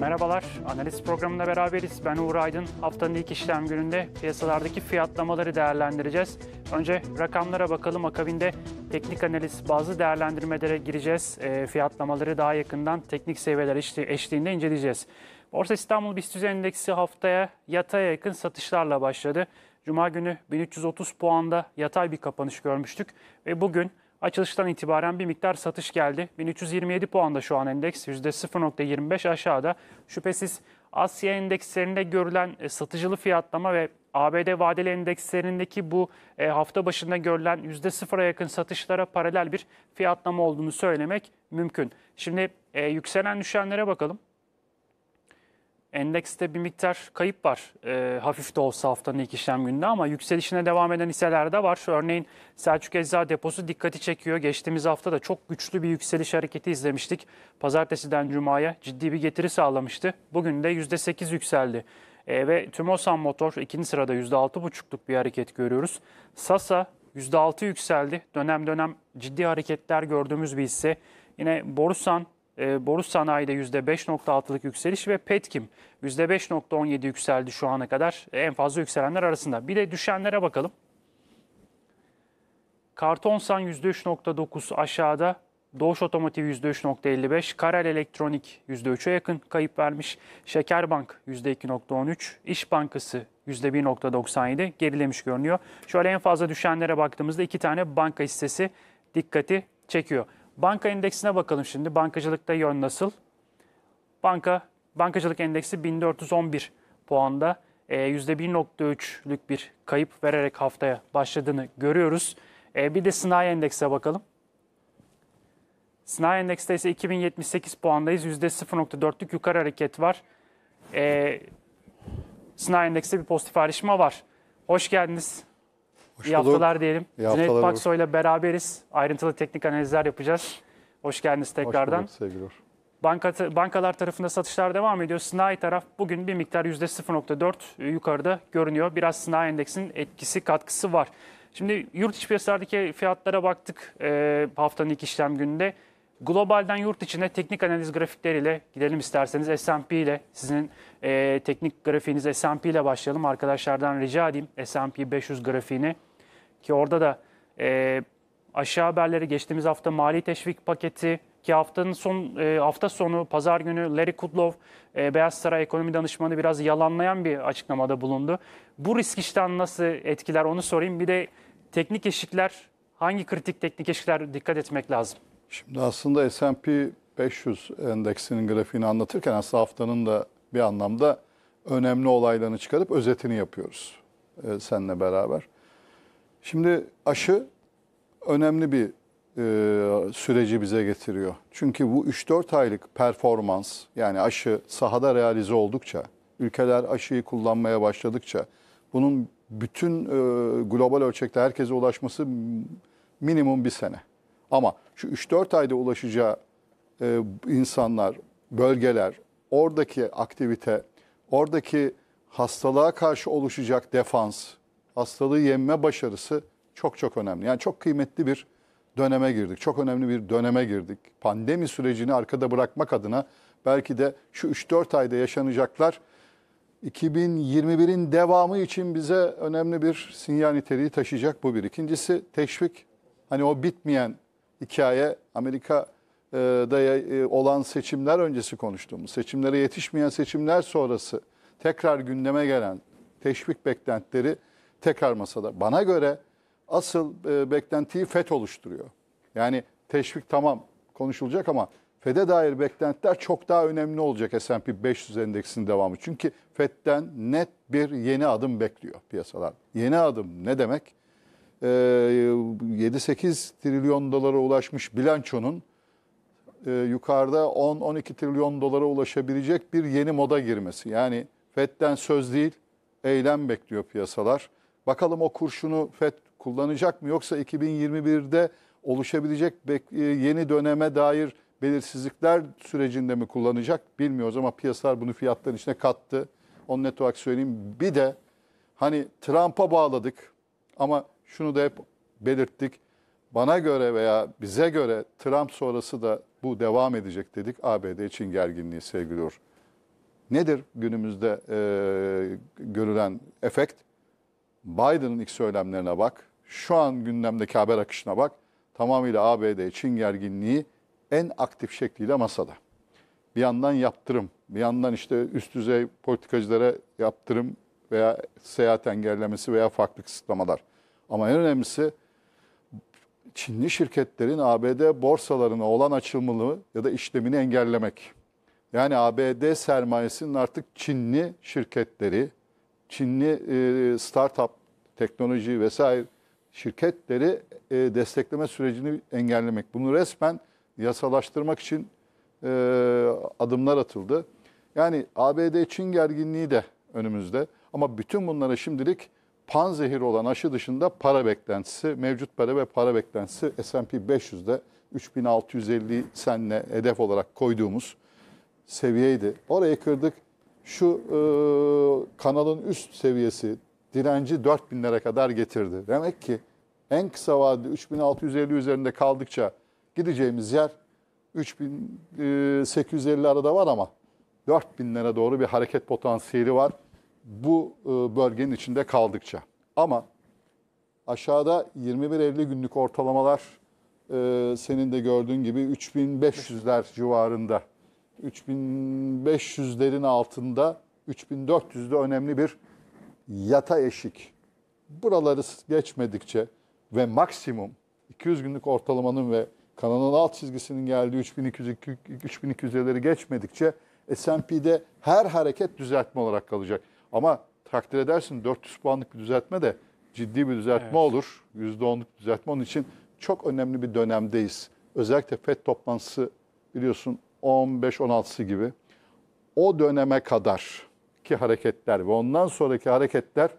Merhabalar, analiz programında beraberiz. Ben Uğur Aydın. Haftanın ilk işlem gününde piyasalardaki fiyatlamaları değerlendireceğiz. Önce rakamlara bakalım. Akabinde teknik analiz bazı değerlendirmelere gireceğiz. E, fiyatlamaları daha yakından teknik seviyeler eşliğinde inceleyeceğiz. Borsa İstanbul BIST endeksi haftaya yataya yakın satışlarla başladı. Cuma günü 1330 puanda yatay bir kapanış görmüştük ve bugün Açılıştan itibaren bir miktar satış geldi. 1327 puanda şu an endeks %0.25 aşağıda. Şüphesiz Asya endekslerinde görülen e, satıcılı fiyatlama ve ABD vadeli endekslerindeki bu e, hafta başında görülen %0'a yakın satışlara paralel bir fiyatlama olduğunu söylemek mümkün. Şimdi e, yükselen düşenlere bakalım. Endekste bir miktar kayıp var. E, hafif de olsa haftanın ilk işlem gününde ama yükselişine devam eden hisseler de var. Örneğin Selçuk Eczacı deposu dikkati çekiyor. Geçtiğimiz hafta da çok güçlü bir yükseliş hareketi izlemiştik. Pazartesiden Cuma'ya ciddi bir getiri sağlamıştı. Bugün de %8 yükseldi. E, ve Tümosan Motor ikinci sırada %6,5'luk bir hareket görüyoruz. Sasa %6 yükseldi. Dönem dönem ciddi hareketler gördüğümüz bir hisse. Yine Borusan e, Borus Sanayi'de %5.6'lık yükseliş ve Petkim %5.17 yükseldi şu ana kadar ee, en fazla yükselenler arasında. Bir de düşenlere bakalım. Kartonsan %3.9 aşağıda, Doğuş Otomotiv %3.55, Karel Elektronik %3'e yakın kayıp vermiş, Şekerbank %2.13, İş Bankası %1.97 gerilemiş görünüyor. Şöyle en fazla düşenlere baktığımızda iki tane banka hissesi dikkati çekiyor. Banka endeksine bakalım şimdi. Bankacılıkta yön nasıl? Banka bankacılık endeksi 1411 puanda %1.3'lük e, bir kayıp vererek haftaya başladığını görüyoruz. E, bir de sınai endekse bakalım. Sınai endekste ise 2078 puandayız. %0.4'lük yukarı hareket var. E, sınai endekste bir pozitif ayrışma var. Hoş geldiniz. Hoş İyi bulduk. haftalar diyelim. İyi Cüneyt Baksoy ile beraberiz. Ayrıntılı teknik analizler yapacağız. Hoş geldiniz tekrardan. Hoş bulduk Banka, bankalar tarafında satışlar devam ediyor. Sınai taraf bugün bir miktar %0.4 yukarıda görünüyor. Biraz sınai endeksinin etkisi, katkısı var. Şimdi yurt içi piyasalardaki fiyatlara baktık e, haftanın ilk işlem gününde. Globalden yurt içine teknik analiz grafikleriyle gidelim isterseniz. S&P ile sizin e, teknik grafiğiniz S&P ile başlayalım. Arkadaşlardan rica edeyim S&P 500 grafiğini ki orada da e, aşağı haberleri geçtiğimiz hafta mali teşvik paketi ki haftanın son e, hafta sonu pazar günü Larry Kudlow e, Beyaz Saray ekonomi danışmanı biraz yalanlayan bir açıklamada bulundu. Bu risk işten nasıl etkiler onu sorayım. Bir de teknik eşikler hangi kritik teknik eşikler dikkat etmek lazım? Şimdi aslında S&P 500 endeksinin grafiğini anlatırken aslında haftanın da bir anlamda önemli olaylarını çıkarıp özetini yapıyoruz e, seninle beraber. Şimdi aşı önemli bir e, süreci bize getiriyor. Çünkü bu 3-4 aylık performans yani aşı sahada realize oldukça, ülkeler aşıyı kullanmaya başladıkça bunun bütün e, global ölçekte herkese ulaşması minimum bir sene. Ama şu 3-4 ayda ulaşacağı e, insanlar, bölgeler, oradaki aktivite, oradaki hastalığa karşı oluşacak defans, hastalığı yenme başarısı çok çok önemli. Yani çok kıymetli bir döneme girdik. Çok önemli bir döneme girdik. Pandemi sürecini arkada bırakmak adına belki de şu 3-4 ayda yaşanacaklar 2021'in devamı için bize önemli bir sinyal niteliği taşıyacak bu bir. İkincisi teşvik. Hani o bitmeyen hikaye Amerika'da e, olan seçimler öncesi konuştuğumuz, seçimlere yetişmeyen seçimler sonrası tekrar gündeme gelen teşvik beklentileri tekrar masada. Bana göre asıl e, beklentiyi FED oluşturuyor. Yani teşvik tamam konuşulacak ama FED'e dair beklentiler çok daha önemli olacak S&P 500 endeksinin devamı. Çünkü FED'den net bir yeni adım bekliyor piyasalar. Yeni adım ne demek? E, 7-8 trilyon dolara ulaşmış bilançonun e, yukarıda 10-12 trilyon dolara ulaşabilecek bir yeni moda girmesi. Yani FED'den söz değil, eylem bekliyor piyasalar. Bakalım o kurşunu FED kullanacak mı yoksa 2021'de oluşabilecek e, yeni döneme dair belirsizlikler sürecinde mi kullanacak bilmiyoruz ama piyasalar bunu fiyatların içine kattı. Onu net olarak söyleyeyim. Bir de hani Trump'a bağladık ama şunu da hep belirttik. Bana göre veya bize göre Trump sonrası da bu devam edecek dedik. ABD için gerginliği sevgiliyor Nedir günümüzde e, görülen efekt? Biden'ın ilk söylemlerine bak. Şu an gündemdeki haber akışına bak. Tamamıyla ABD Çin gerginliği en aktif şekliyle masada. Bir yandan yaptırım, bir yandan işte üst düzey politikacılara yaptırım veya seyahat engellemesi veya farklı kısıtlamalar. Ama en önemlisi Çinli şirketlerin ABD borsalarına olan açılımını ya da işlemini engellemek. Yani ABD sermayesinin artık Çinli şirketleri, Çinli e, startup teknoloji vesaire şirketleri e, destekleme sürecini engellemek. Bunu resmen yasalaştırmak için e, adımlar atıldı. Yani ABD-Çin gerginliği de önümüzde. Ama bütün bunlara şimdilik pan zehir olan aşı dışında para beklentisi, mevcut para ve para beklentisi S&P 500'de 3650 senle hedef olarak koyduğumuz seviyeydi. Orayı kırdık. Şu e, kanalın üst seviyesi direnci 4000 lira kadar getirdi. Demek ki en kısa vadede 3650 üzerinde kaldıkça gideceğimiz yer 3850 arada var ama 4000 lira doğru bir hareket potansiyeli var bu e, bölgenin içinde kaldıkça. Ama aşağıda 21.50 günlük ortalamalar e, senin de gördüğün gibi 3500'ler civarında. 3500'lerin altında 3400'de önemli bir yata eşik. Buraları geçmedikçe ve maksimum 200 günlük ortalamanın ve kanalın alt çizgisinin geldiği 3200 3200'leri geçmedikçe S&P'de her hareket düzeltme olarak kalacak. Ama takdir edersin 400 puanlık bir düzeltme de ciddi bir düzeltme evet. olur. %10'luk düzeltme. Onun için çok önemli bir dönemdeyiz. Özellikle FED toplantısı biliyorsun 15-16'sı gibi. O döneme kadar ki hareketler ve ondan sonraki hareketler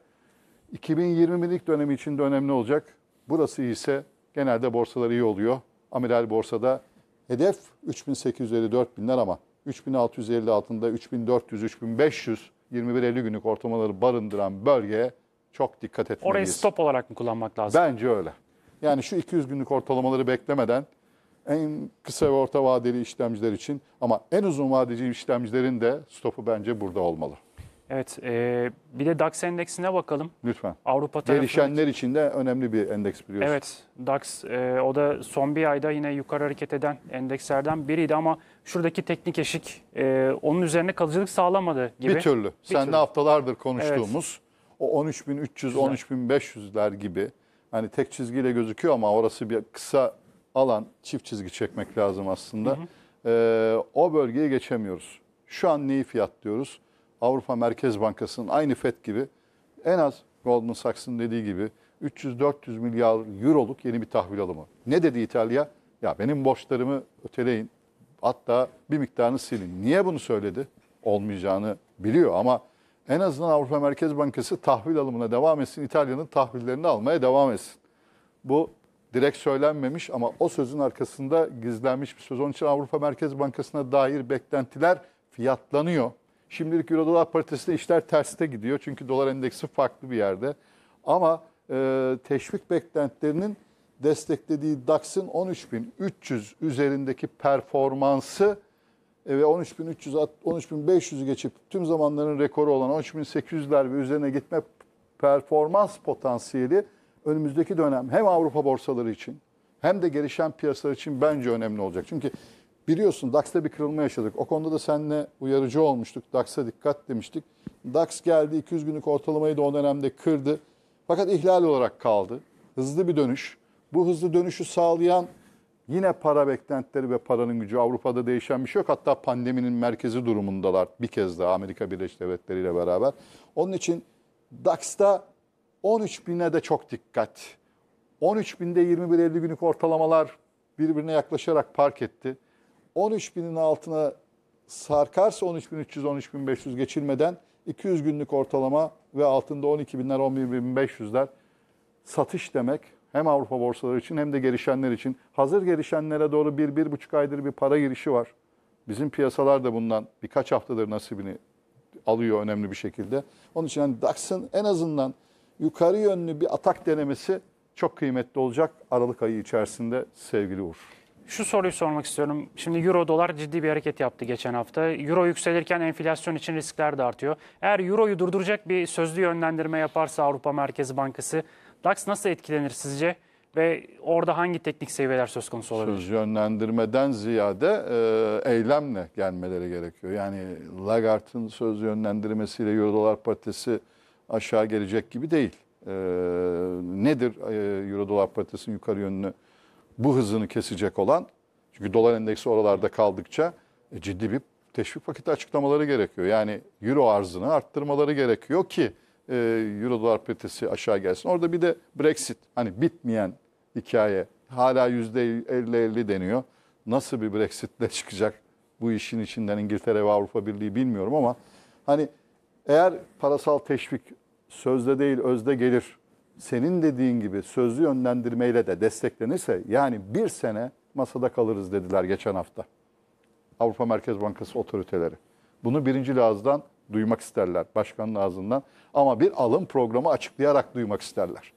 2020'lik dönemi içinde önemli olacak. Burası ise genelde borsalar iyi oluyor. Amiral borsada hedef 3850 4000'ler ama 3650 altında 3400 3500 21-50 günlük ortalamaları barındıran bölgeye çok dikkat etmeliyiz. Orayı stop olarak mı kullanmak lazım? Bence öyle. Yani şu 200 günlük ortalamaları beklemeden en kısa ve orta vadeli işlemciler için ama en uzun vadeli işlemcilerin de stopu bence burada olmalı. Evet, e, bir de DAX endeksine bakalım. Lütfen. Avrupa tarafı. Gelişenler için de önemli bir endeks biliyorsun. Evet, DAX e, o da son bir ayda yine yukarı hareket eden endekslerden biriydi ama şuradaki teknik eşik e, onun üzerine kalıcılık sağlamadı gibi. Bir türlü. Bir Sen türlü. de haftalardır konuştuğumuz evet. o 13.300, 13.500'ler gibi hani tek çizgiyle gözüküyor ama orası bir kısa alan, çift çizgi çekmek lazım aslında. Hı hı. E, o bölgeyi geçemiyoruz. Şu an neyi fiyatlıyoruz? Avrupa Merkez Bankası'nın aynı FED gibi en az Goldman Sachs'ın dediği gibi 300-400 milyar euroluk yeni bir tahvil alımı. Ne dedi İtalya? Ya benim borçlarımı öteleyin. Hatta bir miktarını silin. Niye bunu söyledi? Olmayacağını biliyor ama en azından Avrupa Merkez Bankası tahvil alımına devam etsin. İtalya'nın tahvillerini almaya devam etsin. Bu direkt söylenmemiş ama o sözün arkasında gizlenmiş bir söz. Onun için Avrupa Merkez Bankası'na dair beklentiler fiyatlanıyor. Şimdilik Euro dolar paritesinde işler terste gidiyor. Çünkü dolar endeksi farklı bir yerde. Ama e, teşvik beklentilerinin desteklediği DAX'ın 13.300 üzerindeki performansı e, ve 13.300 13.500'ü geçip tüm zamanların rekoru olan 13.800'ler ve üzerine gitme performans potansiyeli önümüzdeki dönem hem Avrupa borsaları için hem de gelişen piyasalar için bence önemli olacak. Çünkü Biliyorsun DAX'ta bir kırılma yaşadık. O konuda da seninle uyarıcı olmuştuk. DAX'a dikkat demiştik. DAX geldi 200 günlük ortalamayı da o dönemde kırdı. Fakat ihlal olarak kaldı. Hızlı bir dönüş. Bu hızlı dönüşü sağlayan yine para beklentileri ve paranın gücü Avrupa'da değişen bir şey yok. Hatta pandeminin merkezi durumundalar bir kez daha Amerika Birleşik Devletleri ile beraber. Onun için DAX'ta 13 bine de çok dikkat. 13 binde 21-50 günlük ortalamalar birbirine yaklaşarak park etti. 13 binin altına sarkarsa 13.300, 13.500 geçilmeden 200 günlük ortalama ve altında 12 binler, 12.000'ler, 11.500'ler satış demek. Hem Avrupa borsaları için hem de gelişenler için. Hazır gelişenlere doğru bir, bir buçuk aydır bir para girişi var. Bizim piyasalar da bundan birkaç haftadır nasibini alıyor önemli bir şekilde. Onun için yani DAX'ın en azından yukarı yönlü bir atak denemesi çok kıymetli olacak Aralık ayı içerisinde sevgili Uğur. Şu soruyu sormak istiyorum. Şimdi euro dolar ciddi bir hareket yaptı geçen hafta. Euro yükselirken enflasyon için riskler de artıyor. Eğer euroyu durduracak bir sözlü yönlendirme yaparsa Avrupa Merkezi Bankası DAX nasıl etkilenir sizce? Ve orada hangi teknik seviyeler söz konusu olabilir? Söz yönlendirmeden ziyade e, eylemle gelmeleri gerekiyor. Yani Lagartın söz yönlendirmesiyle euro dolar paritesi aşağı gelecek gibi değil. E, nedir e, euro dolar paritesinin yukarı yönlü? bu hızını kesecek olan çünkü dolar endeksi oralarda kaldıkça e, ciddi bir teşvik paketi açıklamaları gerekiyor. Yani euro arzını arttırmaları gerekiyor ki e, euro dolar paritesi aşağı gelsin. Orada bir de Brexit hani bitmeyen hikaye hala %50-50 deniyor. Nasıl bir Brexit'le çıkacak bu işin içinden İngiltere ve Avrupa Birliği bilmiyorum ama hani eğer parasal teşvik sözde değil özde gelir senin dediğin gibi sözlü yönlendirmeyle de desteklenirse yani bir sene masada kalırız dediler geçen hafta. Avrupa Merkez Bankası otoriteleri. Bunu birinci ağızdan duymak isterler, başkanın ağzından. Ama bir alım programı açıklayarak duymak isterler.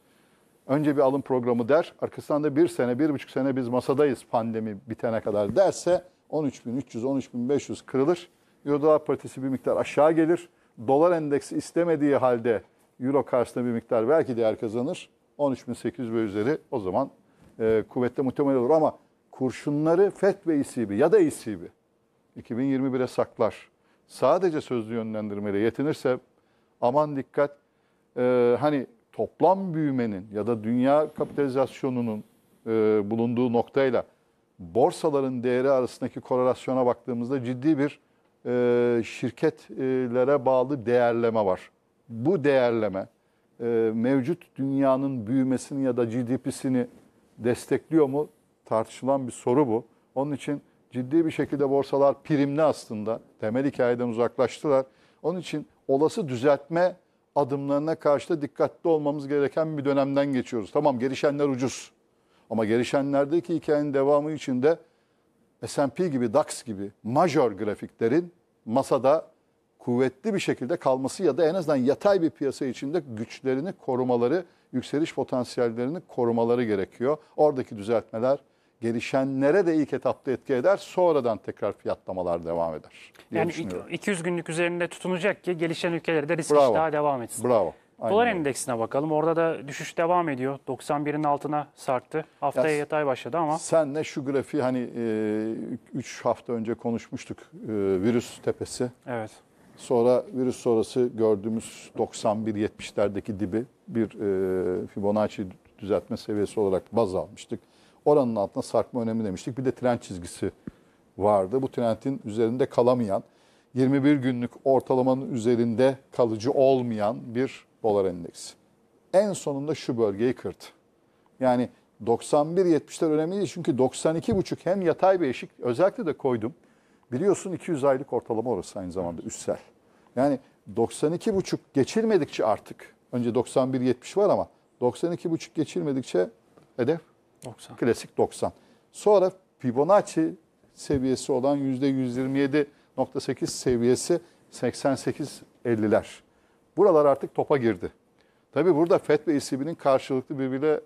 Önce bir alım programı der, arkasından da bir sene, bir buçuk sene biz masadayız pandemi bitene kadar derse 13.300, 13.500 kırılır. Eurodolar partisi bir miktar aşağı gelir. Dolar endeksi istemediği halde Euro karşısında bir miktar belki değer kazanır. 13.800 ve üzeri o zaman e, kuvvetle muhtemel olur ama kurşunları FED ve ECB ya da ECB 2021'e saklar. Sadece sözlü yönlendirmeyle yetinirse aman dikkat e, hani toplam büyümenin ya da dünya kapitalizasyonunun e, bulunduğu noktayla borsaların değeri arasındaki korelasyona baktığımızda ciddi bir e, şirketlere bağlı değerleme var bu değerleme e, mevcut dünyanın büyümesini ya da GDP'sini destekliyor mu tartışılan bir soru bu. Onun için ciddi bir şekilde borsalar primli aslında. Temel hikayeden uzaklaştılar. Onun için olası düzeltme adımlarına karşı da dikkatli olmamız gereken bir dönemden geçiyoruz. Tamam gelişenler ucuz. Ama gelişenlerdeki hikayenin devamı için de S&P gibi, DAX gibi major grafiklerin masada kuvvetli bir şekilde kalması ya da en azından yatay bir piyasa içinde güçlerini korumaları, yükseliş potansiyellerini korumaları gerekiyor. Oradaki düzeltmeler gelişenlere de ilk etapta etki eder. Sonradan tekrar fiyatlamalar devam eder. Yani 200 günlük üzerinde tutunacak ki gelişen ülkelerde de risk daha devam etsin. Bravo. Dolar öyle. endeksine bakalım. Orada da düşüş devam ediyor. 91'in altına sarktı. Haftaya ya, yatay başladı ama. Sen ne şu grafiği hani 3 e, hafta önce konuşmuştuk e, virüs tepesi. Evet. Sonra virüs sonrası gördüğümüz 91-70'lerdeki dibi bir e, Fibonacci düzeltme seviyesi olarak baz almıştık. Oranın altına sarkma önemi demiştik. Bir de tren çizgisi vardı. Bu trendin üzerinde kalamayan, 21 günlük ortalamanın üzerinde kalıcı olmayan bir dolar endeksi. En sonunda şu bölgeyi kırdı. Yani 91-70'ler önemli değil çünkü 92,5 hem yatay bir eşik özellikle de koydum. Biliyorsun 200 aylık ortalama orası aynı zamanda üstsel. Yani 92,5 geçilmedikçe artık, önce 91,70 var ama 92,5 geçilmedikçe hedef 90. klasik 90. Sonra Fibonacci seviyesi olan %127,8 seviyesi 88,50'ler. Buralar artık topa girdi. Tabi burada FED ve ECB'nin karşılıklı birbirine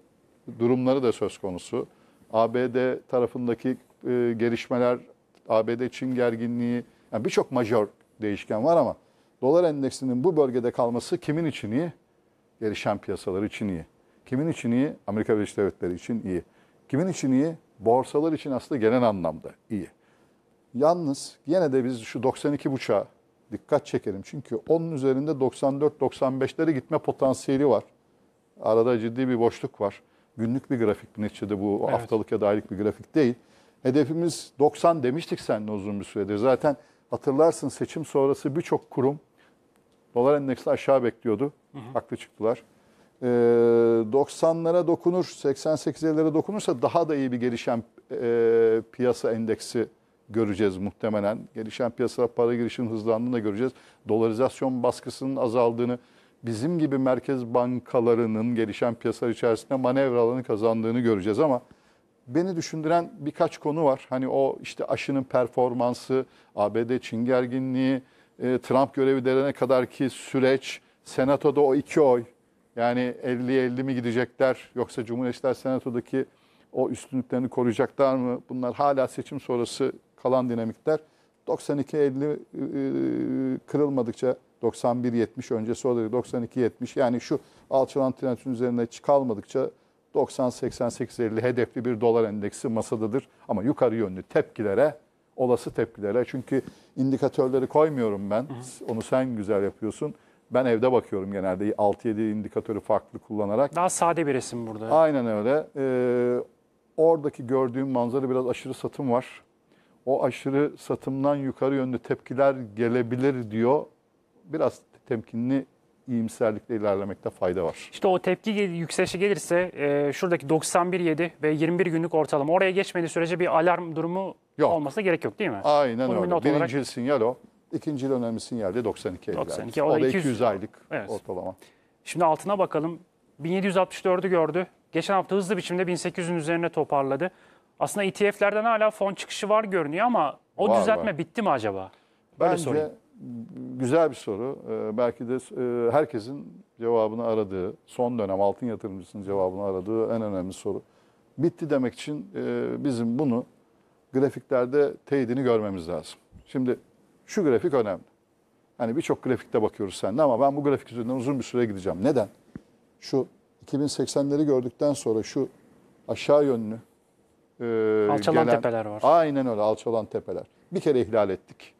durumları da söz konusu. ABD tarafındaki e, gelişmeler, ABD-Çin gerginliği, yani birçok major değişken var ama Dolar endeksinin bu bölgede kalması kimin için iyi? Gelişen piyasalar için iyi. Kimin için iyi? Amerika Birleşik Devletleri için iyi. Kimin için iyi? Borsalar için aslında genel anlamda iyi. Yalnız yine de biz şu 92 buça dikkat çekelim. Çünkü onun üzerinde 94-95'lere gitme potansiyeli var. Arada ciddi bir boşluk var. Günlük bir grafik neticede bu evet. haftalık ya da aylık bir grafik değil. Hedefimiz 90 demiştik seninle uzun bir süredir. Zaten Hatırlarsın seçim sonrası birçok kurum dolar endeksi aşağı bekliyordu. Hı hı. Haklı çıktılar. E, ee, 90'lara dokunur, 88'lere dokunursa daha da iyi bir gelişen e, piyasa endeksi göreceğiz muhtemelen. Gelişen piyasalara para girişinin hızlandığını da göreceğiz. Dolarizasyon baskısının azaldığını, bizim gibi merkez bankalarının gelişen piyasalar içerisinde manevra alanı kazandığını göreceğiz ama beni düşündüren birkaç konu var. Hani o işte aşının performansı, ABD Çin gerginliği, e, Trump görevi derene kadar ki süreç, Senato'da o iki oy. Yani 50-50 mi gidecekler yoksa Cumhuriyetçiler Senato'daki o üstünlüklerini koruyacaklar mı? Bunlar hala seçim sonrası kalan dinamikler. 92-50 e, e, kırılmadıkça 91-70 öncesi olabilir. 92-70 yani şu alçalan trendin üzerine çıkalmadıkça 90-88-50 hedefli bir dolar endeksi masadadır. Ama yukarı yönlü tepkilere, olası tepkilere. Çünkü indikatörleri koymuyorum ben. Hı hı. Onu sen güzel yapıyorsun. Ben evde bakıyorum genelde 6-7 indikatörü farklı kullanarak. Daha sade bir resim burada. Aynen öyle. Ee, oradaki gördüğüm manzara biraz aşırı satım var. O aşırı satımdan yukarı yönlü tepkiler gelebilir diyor. Biraz temkinli iyimserlikle ilerlemekte fayda var. İşte o tepki yükselişi gelirse e, şuradaki 91.7 ve 21 günlük ortalama oraya geçmediği sürece bir alarm durumu yok. olmasına gerek yok değil mi? Aynen Bunu öyle. Bir Birinci olarak... sinyal o. İkinci önemli sinyal de 92 92, o, o da 200, 200 aylık evet. ortalama. Şimdi altına bakalım. 1764'ü gördü. Geçen hafta hızlı biçimde 1800'ün üzerine toparladı. Aslında ETF'lerden hala fon çıkışı var görünüyor ama o var, düzeltme var. bitti mi acaba? Böyle Bence sorayım güzel bir soru. Ee, belki de e, herkesin cevabını aradığı, son dönem altın yatırımcısının cevabını aradığı en önemli soru. Bitti demek için e, bizim bunu grafiklerde teyidini görmemiz lazım. Şimdi şu grafik önemli. Hani birçok grafikte bakıyoruz sende ama ben bu grafik üzerinden uzun bir süre gideceğim. Neden? Şu 2080'leri gördükten sonra şu aşağı yönlü e, alçalan gelen, tepeler var. Aynen öyle alçalan tepeler. Bir kere ihlal ettik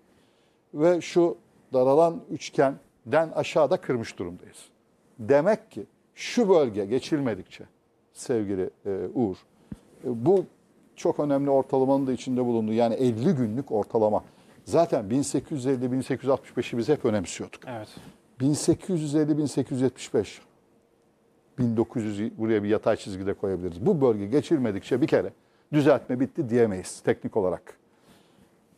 ve şu daralan üçgenden aşağıda kırmış durumdayız. Demek ki şu bölge geçilmedikçe sevgili e, Uğur, e, bu çok önemli ortalamanın da içinde bulunduğu yani 50 günlük ortalama. Zaten 1850-1865'i biz hep önemsiyorduk. Evet. 1850-1875 1900 buraya bir yatay çizgide koyabiliriz. Bu bölge geçilmedikçe bir kere düzeltme bitti diyemeyiz teknik olarak.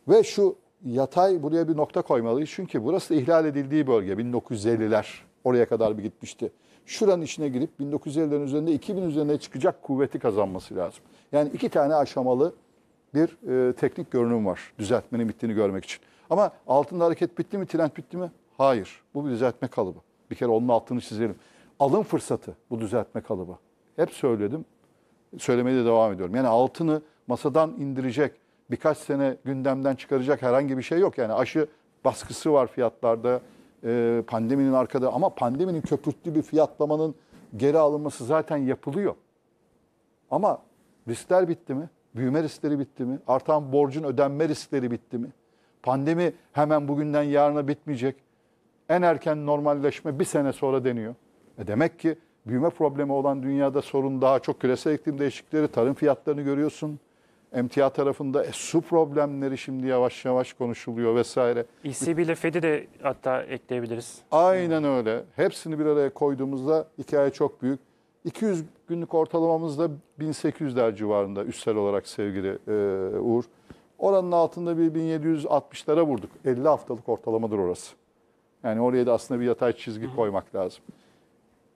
Ve şu yatay buraya bir nokta koymalıyız. Çünkü burası da ihlal edildiği bölge 1950'ler oraya kadar bir gitmişti. Şuranın içine girip 1950'lerin üzerinde 2000 üzerine çıkacak kuvveti kazanması lazım. Yani iki tane aşamalı bir e, teknik görünüm var düzeltmenin bittiğini görmek için. Ama altında hareket bitti mi, trend bitti mi? Hayır. Bu bir düzeltme kalıbı. Bir kere onun altını çizelim. Alım fırsatı bu düzeltme kalıbı. Hep söyledim. Söylemeye de devam ediyorum. Yani altını masadan indirecek, birkaç sene gündemden çıkaracak herhangi bir şey yok. Yani aşı baskısı var fiyatlarda e, pandeminin arkada ama pandeminin köpürtlü bir fiyatlamanın geri alınması zaten yapılıyor. Ama riskler bitti mi? Büyüme riskleri bitti mi? Artan borcun ödenme riskleri bitti mi? Pandemi hemen bugünden yarına bitmeyecek. En erken normalleşme bir sene sonra deniyor. E demek ki büyüme problemi olan dünyada sorun daha çok küresel iklim değişikleri tarım fiyatlarını görüyorsun. Emtia tarafında e, su problemleri şimdi yavaş yavaş konuşuluyor vesaire. ECB ile Fed'i de hatta ekleyebiliriz. Aynen öyle. Hepsini bir araya koyduğumuzda hikaye çok büyük. 200 günlük ortalamamızda da 1800'ler civarında üstel olarak sevgili e, Uğur. Oranın altında bir 1760'lara vurduk. 50 haftalık ortalamadır orası. Yani oraya da aslında bir yatay çizgi Hı. koymak lazım.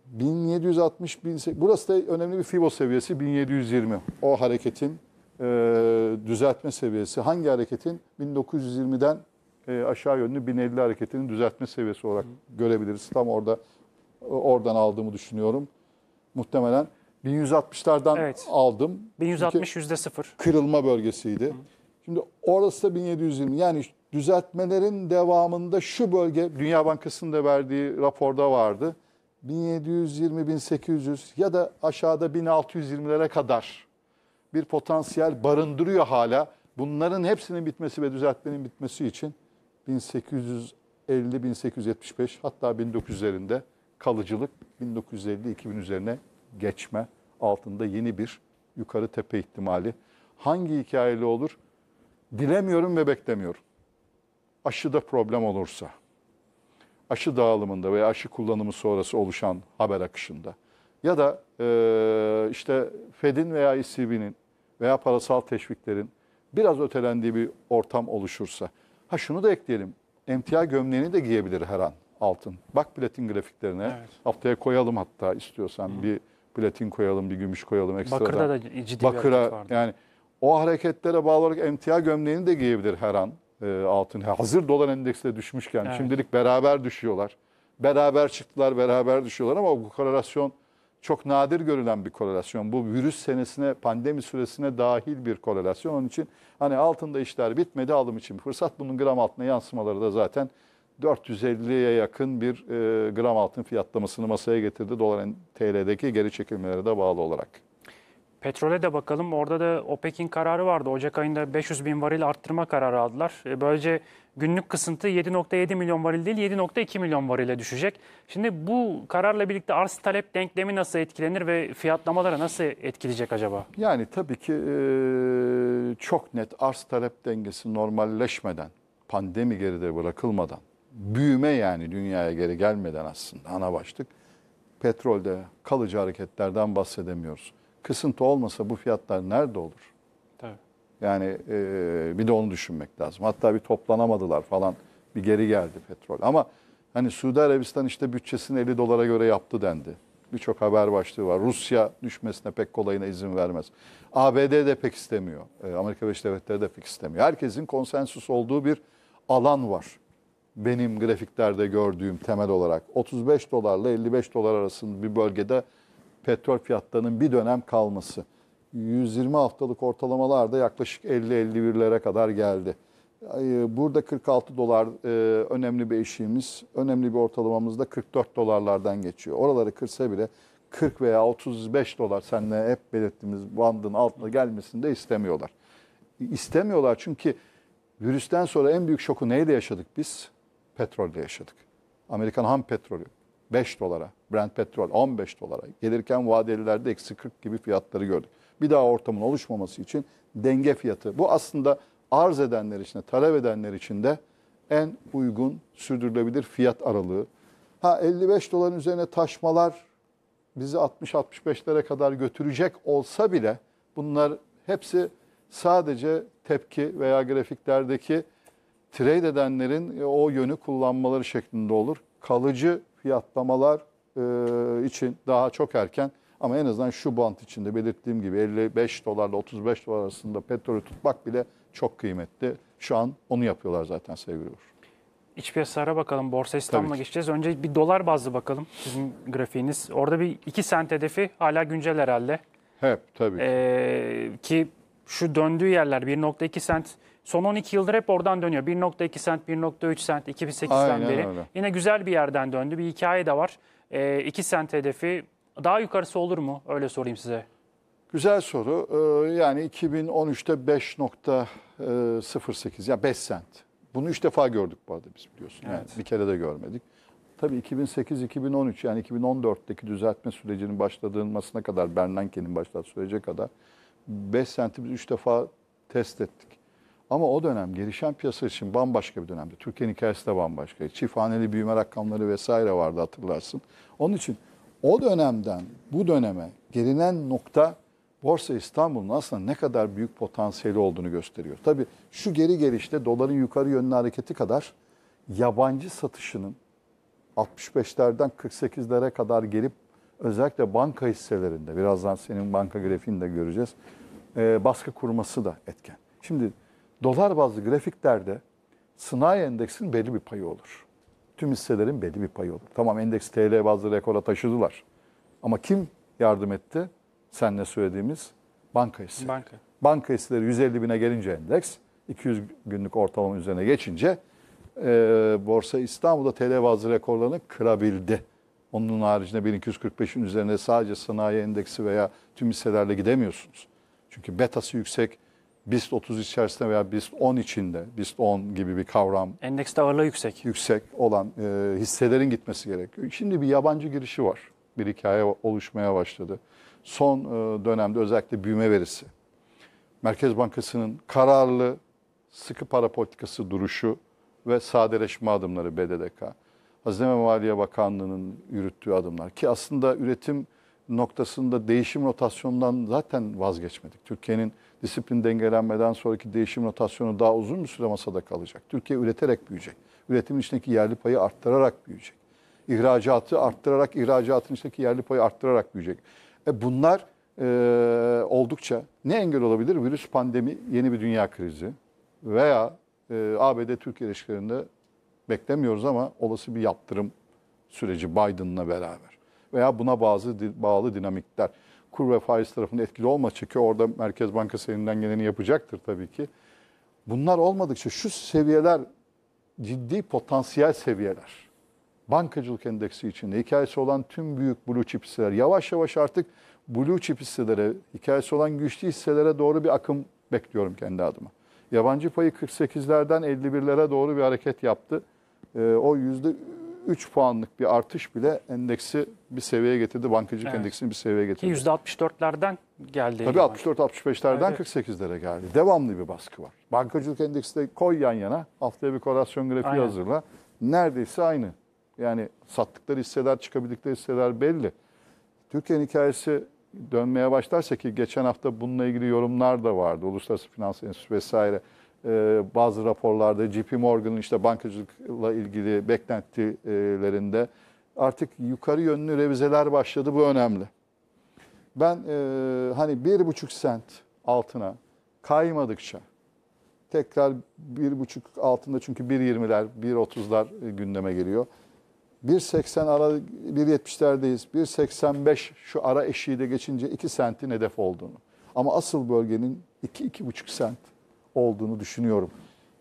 1760 1800, burası da önemli bir FIBO seviyesi 1720. O hareketin e, düzeltme seviyesi hangi hareketin 1920'den e, aşağı yönlü 1050 hareketinin düzeltme seviyesi olarak Hı. görebiliriz. Tam orada e, oradan aldığımı düşünüyorum. Muhtemelen 1160'lardan evet. aldım. 1160 yüzde sıfır. Kırılma bölgesiydi. Hı. Şimdi orası da 1720. Yani düzeltmelerin devamında şu bölge Dünya Bankası'nın da verdiği raporda vardı. 1720, 1800 ya da aşağıda 1620'lere kadar bir potansiyel barındırıyor hala. Bunların hepsinin bitmesi ve düzeltmenin bitmesi için 1850-1875 hatta 1900'lerinde kalıcılık 1950-2000 üzerine geçme altında yeni bir yukarı tepe ihtimali. Hangi hikayeli olur? Dilemiyorum ve beklemiyorum. Aşıda problem olursa, aşı dağılımında veya aşı kullanımı sonrası oluşan haber akışında ya da e, işte Fed'in veya ECB'nin veya parasal teşviklerin biraz ötelendiği bir ortam oluşursa. Ha şunu da ekleyelim. Emtia gömleğini de giyebilir her an altın. Bak platin grafiklerine. Evet. Haftaya koyalım hatta istiyorsan Hı. bir platin koyalım, bir gümüş koyalım ekstra. Bakırda da ciddi Bakıra, bir hareket vardı. Yani o hareketlere bağlı olarak emtia gömleğini de giyebilir her an e, altın. Hazır dolar endeksle düşmüşken evet. şimdilik beraber düşüyorlar. Beraber çıktılar, beraber düşüyorlar ama o korelasyon çok nadir görülen bir korelasyon. Bu virüs senesine, pandemi süresine dahil bir korelasyon. Onun için hani altında işler bitmedi alım için fırsat. Bunun gram altına yansımaları da zaten 450'ye yakın bir e, gram altın fiyatlamasını masaya getirdi dolar TL'deki geri çekilmelere de bağlı olarak. Petrole de bakalım. Orada da OPEC'in kararı vardı. Ocak ayında 500 bin varil arttırma kararı aldılar. E, böylece günlük kısıntı 7.7 milyon varil değil 7.2 milyon varile düşecek. Şimdi bu kararla birlikte arz talep denklemi nasıl etkilenir ve fiyatlamalara nasıl etkileyecek acaba? Yani tabii ki e, çok net arz talep dengesi normalleşmeden, pandemi geride bırakılmadan, büyüme yani dünyaya geri gelmeden aslında ana başlık petrolde kalıcı hareketlerden bahsedemiyoruz kısıntı olmasa bu fiyatlar nerede olur? Tabii. Yani e, bir de onu düşünmek lazım. Hatta bir toplanamadılar falan. Bir geri geldi petrol. Ama hani Suudi Arabistan işte bütçesini 50 dolara göre yaptı dendi. Birçok haber başlığı var. Rusya düşmesine pek kolayına izin vermez. ABD de pek istemiyor. E, Amerika Birleşik Devletleri de pek istemiyor. Herkesin konsensus olduğu bir alan var. Benim grafiklerde gördüğüm temel olarak 35 dolarla 55 dolar arasında bir bölgede petrol fiyatlarının bir dönem kalması. 120 haftalık ortalamalarda yaklaşık 50-51'lere kadar geldi. Burada 46 dolar e, önemli bir eşiğimiz, önemli bir ortalamamızda 44 dolarlardan geçiyor. Oraları kırsa bile 40 veya 35 dolar seninle hep belirttiğimiz bandın altına gelmesini de istemiyorlar. İstemiyorlar çünkü virüsten sonra en büyük şoku neyle yaşadık biz? Petrolle yaşadık. Amerikan ham petrolü 5 dolara, Brent petrol 15 dolara gelirken vadelilerde eksi 40 gibi fiyatları gördük. Bir daha ortamın oluşmaması için denge fiyatı. Bu aslında arz edenler için, talep edenler için de en uygun sürdürülebilir fiyat aralığı. Ha 55 doların üzerine taşmalar bizi 60-65'lere kadar götürecek olsa bile bunlar hepsi sadece tepki veya grafiklerdeki trade edenlerin o yönü kullanmaları şeklinde olur. Kalıcı fiyatlamalar e, için daha çok erken ama en azından şu bant içinde belirttiğim gibi 55 dolarla 35 dolar arasında petrolü tutmak bile çok kıymetli. Şu an onu yapıyorlar zaten sevgili Uğur. İç piyasalara bakalım. Borsa İstanbul'a geçeceğiz. Önce bir dolar bazlı bakalım sizin grafiğiniz. Orada bir 2 sent hedefi hala güncel herhalde. Hep tabii. Ee, ki şu döndüğü yerler 1.2 sent son 12 yıldır hep oradan dönüyor. 1.2 sent, 1.3 sent 2008'den Aynen beri. Öyle. Yine güzel bir yerden döndü. Bir hikaye de var e, ee, 2 sent hedefi daha yukarısı olur mu? Öyle sorayım size. Güzel soru. Ee, yani 2013'te 5.08 e, ya 5 sent. Bunu 3 defa gördük bu arada biz biliyorsun. Evet. Yani bir kere de görmedik. Tabii 2008-2013 yani 2014'teki düzeltme sürecinin başladığılmasına kadar Bernanke'nin başlattığı sürece kadar 5 senti biz 3 defa test ettik. Ama o dönem gelişen piyasa için bambaşka bir dönemdi. Türkiye'nin hikayesi de bambaşka. Çift haneli büyüme rakamları vesaire vardı hatırlarsın. Onun için o dönemden bu döneme gelinen nokta Borsa İstanbul'un aslında ne kadar büyük potansiyeli olduğunu gösteriyor. Tabii şu geri gelişte doların yukarı yönlü hareketi kadar yabancı satışının 65'lerden 48'lere kadar gelip özellikle banka hisselerinde birazdan senin banka grafiğini de göreceğiz. E, baskı kurması da etken. Şimdi dolar bazlı grafiklerde sınai endeksin belli bir payı olur. Tüm hisselerin belli bir payı olur. Tamam endeks TL bazlı rekora taşıdılar. Ama kim yardım etti? Senle söylediğimiz banka hisseleri. Banka. Banka hisseleri 150 bine gelince endeks, 200 günlük ortalama üzerine geçince e, Borsa İstanbul'da TL bazlı rekorlarını kırabildi. Onun haricinde 1245'in üzerine sadece sanayi endeksi veya tüm hisselerle gidemiyorsunuz. Çünkü betası yüksek, BIST 30 içerisinde veya BIST 10 içinde, BIST 10 gibi bir kavram. Endekste ağırlığı yüksek. Yüksek olan e, hisselerin gitmesi gerekiyor. Şimdi bir yabancı girişi var. Bir hikaye oluşmaya başladı. Son e, dönemde özellikle büyüme verisi. Merkez Bankası'nın kararlı sıkı para politikası duruşu ve sadeleşme adımları BDDK. Hazine ve Maliye Bakanlığı'nın yürüttüğü adımlar ki aslında üretim noktasında değişim rotasyonundan zaten vazgeçmedik. Türkiye'nin Disiplin dengelenmeden sonraki değişim rotasyonu daha uzun bir süre masada kalacak. Türkiye üreterek büyüyecek. Üretimin içindeki yerli payı arttırarak büyüyecek. İhracatı arttırarak, ihracatın içindeki yerli payı arttırarak büyüyecek. E bunlar e, oldukça ne engel olabilir? Virüs pandemi, yeni bir dünya krizi veya e, ABD-Türkiye ilişkilerinde beklemiyoruz ama olası bir yaptırım süreci Biden'la beraber veya buna bazı bağlı dinamikler kur ve faiz tarafında etkili olma Çünkü orada Merkez Bankası elinden geleni yapacaktır tabii ki. Bunlar olmadıkça şu seviyeler ciddi potansiyel seviyeler. Bankacılık endeksi içinde hikayesi olan tüm büyük blue chip hisseler yavaş yavaş artık blue chip hisselere, hikayesi olan güçlü hisselere doğru bir akım bekliyorum kendi adıma. Yabancı payı 48'lerden 51'lere doğru bir hareket yaptı. Ee, o yüzde 3 puanlık bir artış bile endeksi bir seviyeye getirdi. Bankacılık evet. endeksini bir seviyeye getirdi. Ki %64'lerden geldi. Tabii 64-65'lerden evet. 48'lere geldi. Devamlı bir baskı var. Bankacılık endeksi de koy yan yana. Haftaya bir korelasyon grafiği Aynen. hazırla. Neredeyse aynı. Yani sattıkları hisseler, çıkabildikleri hisseler belli. Türkiye'nin hikayesi dönmeye başlarsa ki geçen hafta bununla ilgili yorumlar da vardı. Uluslararası Finans Enstitüsü vesaire. Ee, bazı raporlarda JP Morgan'ın işte bankacılıkla ilgili beklentilerinde artık yukarı yönlü revizeler başladı. Bu önemli. Ben e, hani bir buçuk sent altına kaymadıkça tekrar bir buçuk altında çünkü 1.20'ler, 1.30'lar e, gündeme geliyor. 1.80 ara 1.70'lerdeyiz. 1.85 şu ara eşiği de geçince 2 sentin hedef olduğunu. Ama asıl bölgenin 2-2,5 sent olduğunu düşünüyorum.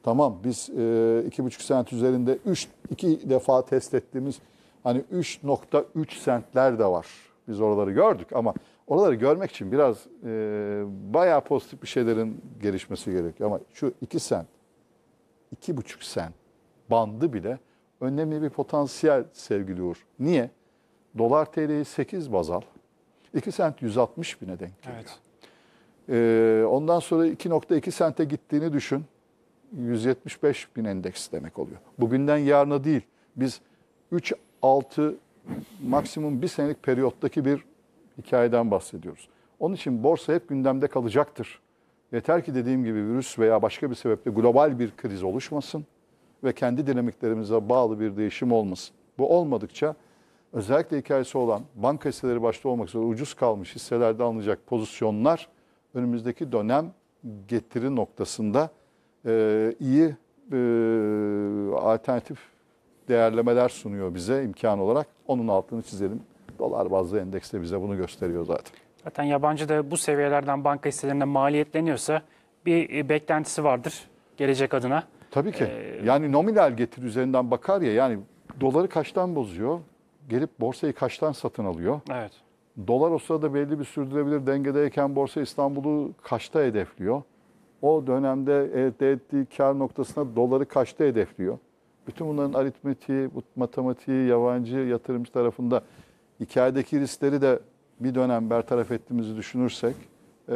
Tamam biz e, iki buçuk sent üzerinde üç, iki defa test ettiğimiz hani 3.3 sentler de var. Biz oraları gördük ama oraları görmek için biraz e, bayağı pozitif bir şeylerin gelişmesi gerekiyor. Ama şu 2 sent, 2.5 sent bandı bile önemli bir potansiyel sevgili Uğur. Niye? Dolar TL'yi 8 bazal, al. 2 sent 160 bine denk geliyor. Evet. Ee, ondan sonra 2.2 sente gittiğini düşün. 175 bin endeks demek oluyor. Bugünden yarına değil. Biz 3-6 maksimum bir senelik periyottaki bir hikayeden bahsediyoruz. Onun için borsa hep gündemde kalacaktır. Yeter ki dediğim gibi virüs veya başka bir sebeple global bir kriz oluşmasın ve kendi dinamiklerimize bağlı bir değişim olmasın. Bu olmadıkça özellikle hikayesi olan banka hisseleri başta olmak üzere ucuz kalmış hisselerde alınacak pozisyonlar önümüzdeki dönem getiri noktasında e, iyi e, alternatif değerlemeler sunuyor bize imkan olarak. Onun altını çizelim. Dolar bazlı endekste bize bunu gösteriyor zaten. Zaten yabancı da bu seviyelerden banka hisselerinde maliyetleniyorsa bir e, beklentisi vardır gelecek adına. Tabii ki. Ee, yani nominal getir üzerinden bakar ya yani doları kaçtan bozuyor? Gelip borsayı kaçtan satın alıyor? Evet. Dolar o sırada belli bir sürdürebilir dengedeyken borsa İstanbul'u kaçta hedefliyor? O dönemde elde ettiği kar noktasına doları kaçta hedefliyor? Bütün bunların aritmetiği, bu matematiği yabancı yatırımcı tarafında hikayedeki riskleri de bir dönem bertaraf ettiğimizi düşünürsek e,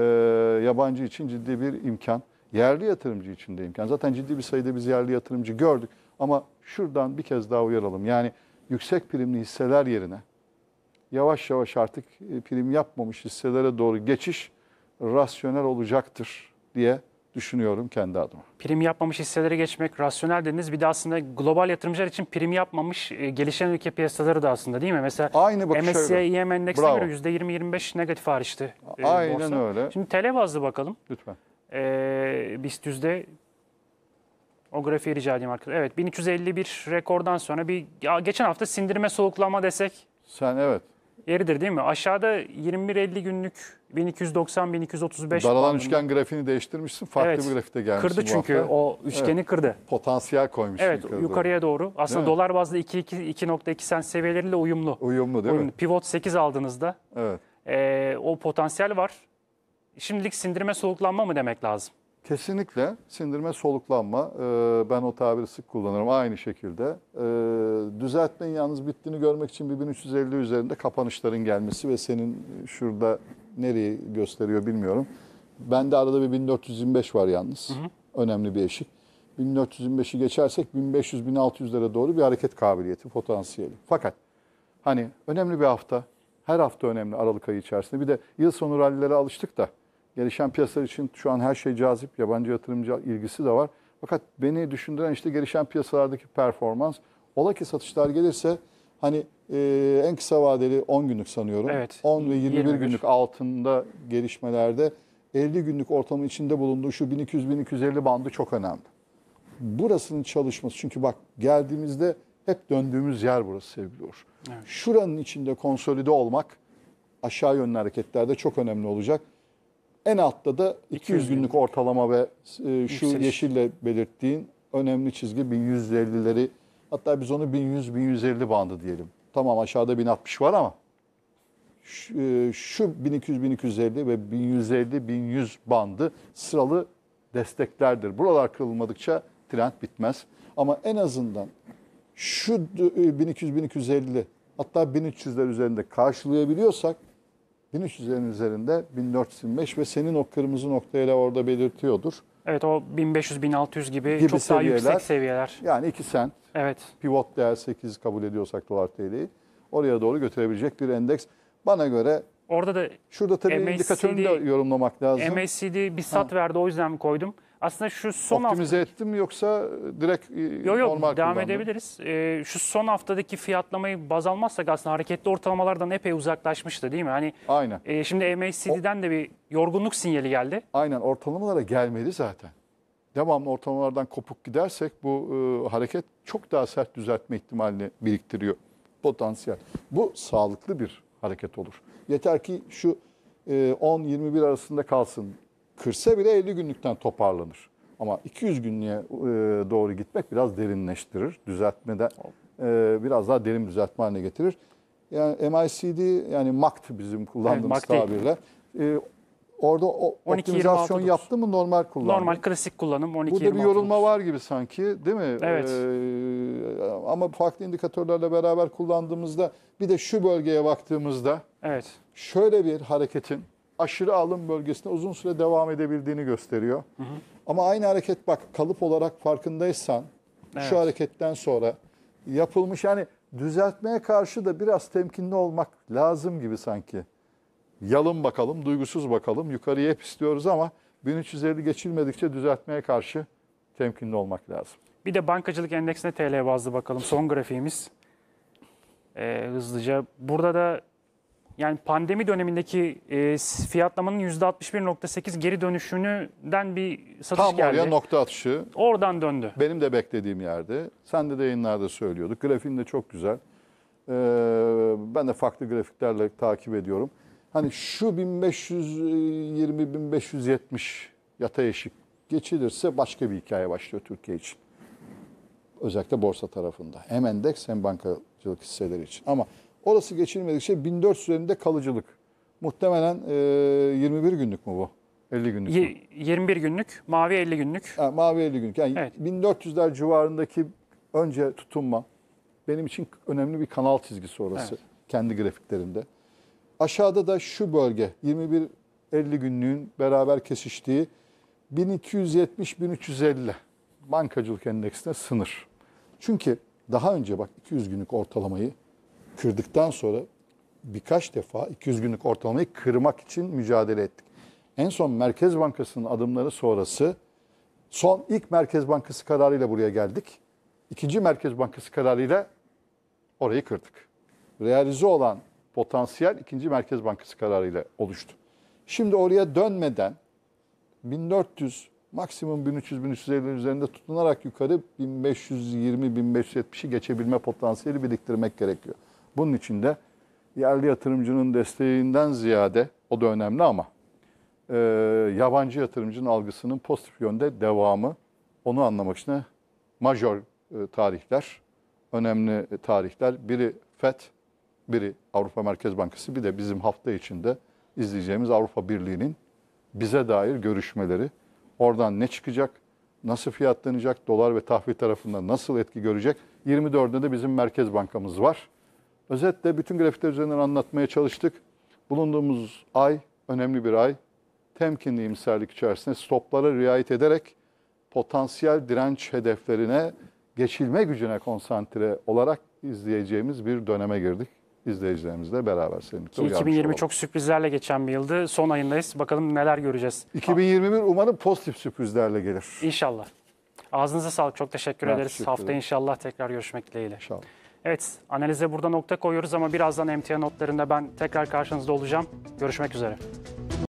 yabancı için ciddi bir imkan. Yerli yatırımcı için de imkan. Zaten ciddi bir sayıda biz yerli yatırımcı gördük ama şuradan bir kez daha uyaralım. Yani yüksek primli hisseler yerine yavaş yavaş artık e, prim yapmamış hisselere doğru geçiş rasyonel olacaktır diye düşünüyorum kendi adıma. Prim yapmamış hisselere geçmek rasyonel dediniz. Bir de aslında global yatırımcılar için prim yapmamış e, gelişen ülke piyasaları da aslında değil mi? Mesela Aynı MSCI IM e endeksine göre %20-25 negatif hariçti. E, Aynen borsa. öyle. Şimdi tele bazlı bakalım. Lütfen. E, BIST yüzde o grafiği rica edeyim arkadaşlar. Evet 1351 rekordan sonra bir ya geçen hafta sindirme soluklama desek. Sen evet yeridir değil mi? Aşağıda 21.50 günlük 1290-1235 Daralan üçgen grafiğini değiştirmişsin. Farklı evet, bir grafikte gelmişsin Kırdı çünkü o üçgeni evet, kırdı. Potansiyel koymuş. Evet kırdı. yukarıya doğru. Aslında değil dolar bazlı 2.2 sent seviyeleriyle uyumlu. Uyumlu değil uyumlu. mi? Pivot 8 aldığınızda evet. e, o potansiyel var. Şimdilik sindirme soluklanma mı demek lazım? Kesinlikle sindirme, soluklanma, e, ben o tabiri sık kullanırım aynı şekilde. E, düzeltmenin yalnız bittiğini görmek için 1350 üzerinde kapanışların gelmesi ve senin şurada nereyi gösteriyor bilmiyorum. Bende arada bir 1425 var yalnız. Hı hı. Önemli bir eşik. 1425'i geçersek 1500-1600'lere doğru bir hareket kabiliyeti, potansiyeli. Fakat hani önemli bir hafta, her hafta önemli Aralık ayı içerisinde. Bir de yıl sonu rallilere alıştık da Gelişen piyasalar için şu an her şey cazip, yabancı yatırımcı ilgisi de var. Fakat beni düşündüren işte gelişen piyasalardaki performans. Ola ki satışlar gelirse hani e, en kısa vadeli 10 günlük sanıyorum. Evet, 10 ve 21 23. günlük altında gelişmelerde 50 günlük ortamın içinde bulunduğu şu 1200-1250 bandı çok önemli. Burasının çalışması çünkü bak geldiğimizde hep döndüğümüz yer burası sevgili Uğur. Evet. Şuranın içinde konsolide olmak aşağı yönlü hareketlerde çok önemli olacak. En altta da 200 günlük ortalama ve e, şu yeşille belirttiğin önemli çizgi 1150'leri hatta biz onu 1100-1150 bandı diyelim. Tamam aşağıda 1060 var ama şu, e, şu 1200-1250 ve 1150-1100 bandı sıralı desteklerdir. Buralar kırılmadıkça trend bitmez. Ama en azından şu 1200-1250 e, hatta 1300'ler üzerinde karşılayabiliyorsak 1300'lerin üzerinde 1425 ve senin o kırmızı noktayla orada belirtiyordur. Evet o 1500-1600 gibi, gibi çok seviyeler, daha yüksek seviyeler. Yani 2 sen evet. pivot değer 8 kabul ediyorsak dolar TL'yi oraya doğru götürebilecek bir endeks. Bana göre Orada da şurada tabii MACD, indikatörünü de yorumlamak lazım. MACD bir sat ha. verdi o yüzden koydum aslında şu son Optimize hafta... ettim yoksa direkt e, yo, yo, normal devam kullandım. edebiliriz. Ee, şu son haftadaki fiyatlamayı baz almazsak aslında hareketli ortalamalardan epey uzaklaşmıştı değil mi? Hani Aynen. E, şimdi MACD'den o... de bir yorgunluk sinyali geldi. Aynen ortalamalara gelmedi zaten. Devamlı ortalamalardan kopuk gidersek bu e, hareket çok daha sert düzeltme ihtimalini biriktiriyor. Potansiyel. Bu sağlıklı bir hareket olur. Yeter ki şu 10-21 e, arasında kalsın kırsa bile 50 günlükten toparlanır. Ama 200 günlüğe e, doğru gitmek biraz derinleştirir. Düzeltmeden e, biraz daha derin düzeltme haline getirir. Yani MICD yani MACT bizim kullandığımız evet, tabirle. E, orada o, optimizasyon 26, yaptı mı normal kullanım? Normal klasik kullanım 12 Burada bir yorulma var gibi sanki değil mi? Evet. Ee, ama farklı indikatörlerle beraber kullandığımızda bir de şu bölgeye baktığımızda evet. şöyle bir hareketin aşırı alım bölgesinde uzun süre devam edebildiğini gösteriyor. Hı hı. Ama aynı hareket bak kalıp olarak farkındaysan evet. şu hareketten sonra yapılmış yani düzeltmeye karşı da biraz temkinli olmak lazım gibi sanki. Yalın bakalım, duygusuz bakalım. Yukarıya hep istiyoruz ama 1350 geçilmedikçe düzeltmeye karşı temkinli olmak lazım. Bir de bankacılık endeksine TL bazlı bakalım. Son grafiğimiz. Ee, hızlıca. Burada da yani pandemi dönemindeki e, fiyatlamanın %61.8 geri dönüşününden bir satış Tam geldi. Tam oraya nokta atışı. Oradan döndü. Benim de beklediğim yerde. Sen de, de yayınlarda söylüyorduk. Grafiğin de çok güzel. Ee, ben de farklı grafiklerle takip ediyorum. Hani şu 1520-1570 yatay eşik geçilirse başka bir hikaye başlıyor Türkiye için. Özellikle borsa tarafında. Hem endeks hem bankacılık hisseleri için. Ama Orası geçilmedikçe şey 1400 üzerinde kalıcılık. Muhtemelen e, 21 günlük mü bu? 50 günlük mü? 21 günlük, mavi 50 günlük. Ha, mavi 50 günlük. Yani evet. 1400'ler civarındaki önce tutunma benim için önemli bir kanal çizgisi orası. Evet. Kendi grafiklerimde. Aşağıda da şu bölge 21-50 günlüğün beraber kesiştiği 1270-1350 bankacılık endeksine sınır. Çünkü daha önce bak 200 günlük ortalamayı kırdıktan sonra birkaç defa 200 günlük ortalamayı kırmak için mücadele ettik. En son Merkez Bankası'nın adımları sonrası son ilk Merkez Bankası kararıyla buraya geldik. İkinci Merkez Bankası kararıyla orayı kırdık. Realize olan potansiyel ikinci Merkez Bankası kararıyla oluştu. Şimdi oraya dönmeden 1400 maksimum 1300-1350 üzerinde tutunarak yukarı 1520-1570'i geçebilme potansiyeli biriktirmek gerekiyor. Bunun için de yerli yatırımcının desteğinden ziyade, o da önemli ama, e, yabancı yatırımcının algısının pozitif yönde devamı, onu anlamak için major e, tarihler, önemli e, tarihler. Biri FED, biri Avrupa Merkez Bankası, bir de bizim hafta içinde izleyeceğimiz Avrupa Birliği'nin bize dair görüşmeleri. Oradan ne çıkacak, nasıl fiyatlanacak, dolar ve tahvil tarafından nasıl etki görecek? 24'ünde de bizim Merkez Bankamız var. Özetle bütün grafikler üzerinden anlatmaya çalıştık. Bulunduğumuz ay önemli bir ay. Temkinli imserlik içerisinde stoplara riayet ederek potansiyel direnç hedeflerine geçilme gücüne konsantre olarak izleyeceğimiz bir döneme girdik. İzleyicilerimizle beraber seninle 2020 çok sürprizlerle geçen bir yıldı. Son ayındayız. Bakalım neler göreceğiz. 2021 umarım pozitif sürprizlerle gelir. İnşallah. Ağzınıza sağlık. Çok teşekkür ben ederiz. Teşekkür Haftaya inşallah tekrar görüşmek dileğiyle. İnşallah. Evet, analize burada nokta koyuyoruz ama birazdan emtia notlarında ben tekrar karşınızda olacağım. Görüşmek üzere.